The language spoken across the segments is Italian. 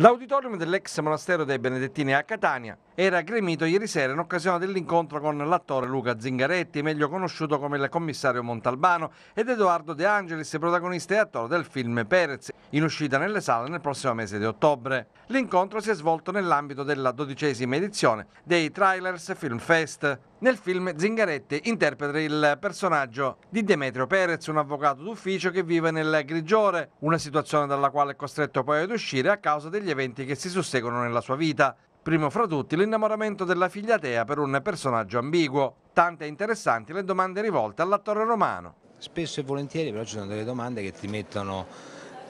L'auditorium dell'ex monastero dei Benedettini a Catania era gremito ieri sera in occasione dell'incontro con l'attore Luca Zingaretti, meglio conosciuto come il commissario Montalbano, ed Edoardo De Angelis, protagonista e attore del film Perez, in uscita nelle sale nel prossimo mese di ottobre. L'incontro si è svolto nell'ambito della dodicesima edizione dei Trailers Film Fest. Nel film Zingaretti interpreta il personaggio di Demetrio Perez, un avvocato d'ufficio che vive nel grigiore, una situazione dalla quale è costretto poi ad uscire a causa degli eventi che si susseguono nella sua vita. Primo fra tutti l'innamoramento della figlia Tea per un personaggio ambiguo. Tante interessanti le domande rivolte all'attore romano. Spesso e volentieri però ci sono delle domande che ti mettono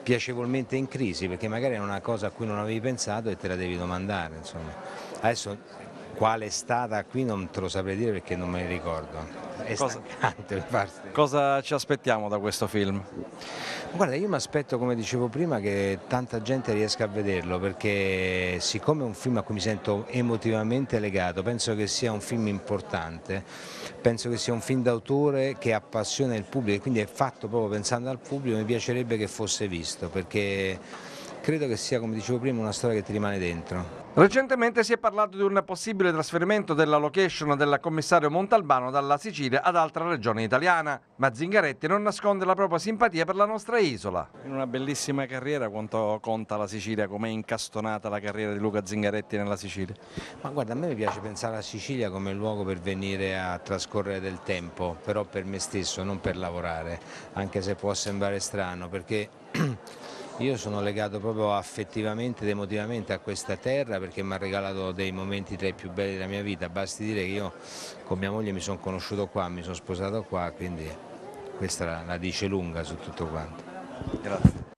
piacevolmente in crisi perché magari è una cosa a cui non avevi pensato e te la devi domandare. Insomma. Adesso quale è stata qui non te lo saprei dire perché non me ne ricordo. È cosa, cosa ci aspettiamo da questo film? Guarda, io mi aspetto, come dicevo prima, che tanta gente riesca a vederlo perché siccome è un film a cui mi sento emotivamente legato, penso che sia un film importante, penso che sia un film d'autore che appassiona il pubblico e quindi è fatto proprio pensando al pubblico, mi piacerebbe che fosse visto perché credo che sia, come dicevo prima, una storia che ti rimane dentro. Recentemente si è parlato di un possibile trasferimento della location del commissario Montalbano dalla Sicilia ad altra regione italiana, ma Zingaretti non nasconde la propria simpatia per la nostra isola. In una bellissima carriera quanto conta la Sicilia, com'è incastonata la carriera di Luca Zingaretti nella Sicilia? Ma guarda, a me piace pensare alla Sicilia come luogo per venire a trascorrere del tempo, però per me stesso, non per lavorare, anche se può sembrare strano, perché Io sono legato proprio affettivamente ed emotivamente a questa terra perché mi ha regalato dei momenti tra i più belli della mia vita, basti dire che io con mia moglie mi sono conosciuto qua, mi sono sposato qua, quindi questa la, la dice lunga su tutto quanto. Grazie.